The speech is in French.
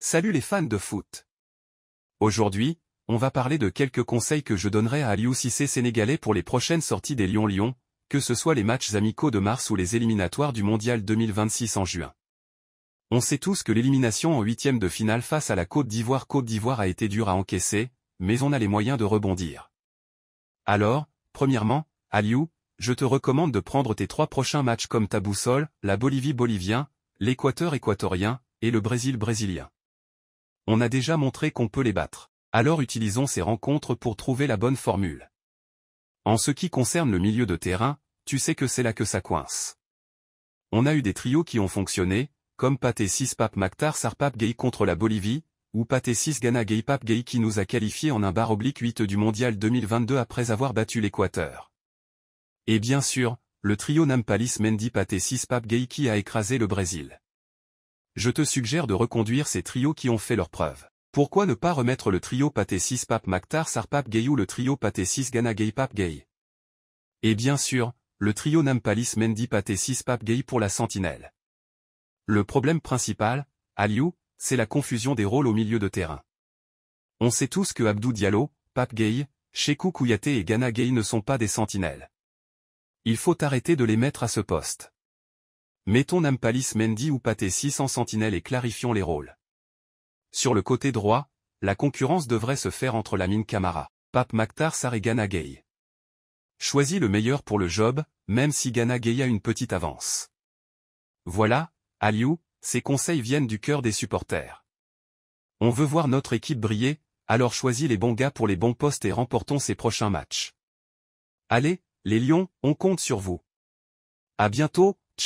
Salut les fans de foot. Aujourd'hui, on va parler de quelques conseils que je donnerai à Aliou Cissé sénégalais pour les prochaines sorties des Lions-Lions, que ce soit les matchs amicaux de mars ou les éliminatoires du Mondial 2026 en juin. On sait tous que l'élimination en huitième de finale face à la Côte d'Ivoire Côte d'Ivoire a été dure à encaisser, mais on a les moyens de rebondir. Alors, premièrement, Aliou, je te recommande de prendre tes trois prochains matchs comme ta boussole, la Bolivie bolivien, l'Équateur équatorien, et le Brésil brésilien on a déjà montré qu'on peut les battre. Alors utilisons ces rencontres pour trouver la bonne formule. En ce qui concerne le milieu de terrain, tu sais que c'est là que ça coince. On a eu des trios qui ont fonctionné, comme Pate 6 Pape Maktar Sarpap Gay contre la Bolivie, ou Paté, 6 Ghana Gay Pape Gay qui nous a qualifiés en un bar oblique 8 du mondial 2022 après avoir battu l'Équateur. Et bien sûr, le trio Nampalis Mendy Paté, 6 Pape Gay qui a écrasé le Brésil je te suggère de reconduire ces trios qui ont fait leurs preuve. Pourquoi ne pas remettre le trio pathé 6 Pape Maktar Pap Gay le trio Paté 6 Gana, Gay Pape Gay Et bien sûr, le trio Nampalis mendi Pathé 6 Pape Gay pour la sentinelle. Le problème principal, Aliou, c'est la confusion des rôles au milieu de terrain. On sait tous que Abdou Diallo, Pape Gay, Shekou Kouyaté et gana ne sont pas des sentinelles. Il faut arrêter de les mettre à ce poste. Mettons Nampalis Mendy ou Pate 6 en sentinelle et clarifions les rôles. Sur le côté droit, la concurrence devrait se faire entre mine Camara, Pape Maktar Gana Gay. Choisis le meilleur pour le job, même si Gana Gay a une petite avance. Voilà, Aliou, ces conseils viennent du cœur des supporters. On veut voir notre équipe briller, alors choisis les bons gars pour les bons postes et remportons ces prochains matchs. Allez, les Lions, on compte sur vous. À bientôt,